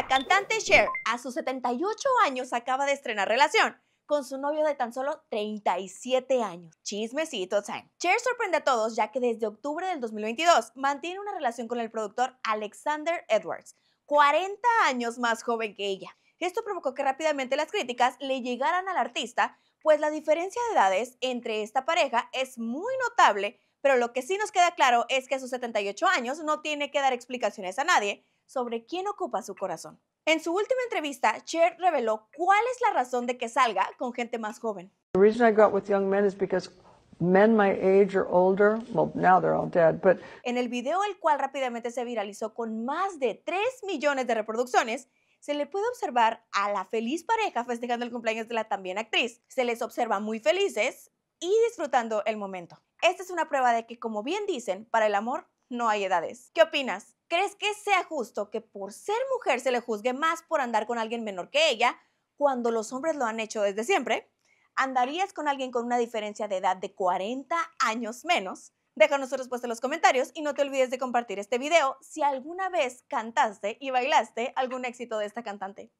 La cantante Cher, a sus 78 años, acaba de estrenar relación con su novio de tan solo 37 años. Chismecito time. Cher sorprende a todos ya que desde octubre del 2022 mantiene una relación con el productor Alexander Edwards, 40 años más joven que ella. Esto provocó que rápidamente las críticas le llegaran al artista, pues la diferencia de edades entre esta pareja es muy notable pero lo que sí nos queda claro es que a sus 78 años no tiene que dar explicaciones a nadie sobre quién ocupa su corazón. En su última entrevista, Cher reveló cuál es la razón de que salga con gente más joven. En el video, el cual rápidamente se viralizó con más de 3 millones de reproducciones, se le puede observar a la feliz pareja festejando el cumpleaños de la también actriz. Se les observa muy felices, y disfrutando el momento. Esta es una prueba de que, como bien dicen, para el amor no hay edades. ¿Qué opinas? ¿Crees que sea justo que por ser mujer se le juzgue más por andar con alguien menor que ella cuando los hombres lo han hecho desde siempre? ¿Andarías con alguien con una diferencia de edad de 40 años menos? Déjanos tu respuesta en los comentarios y no te olvides de compartir este video si alguna vez cantaste y bailaste algún éxito de esta cantante.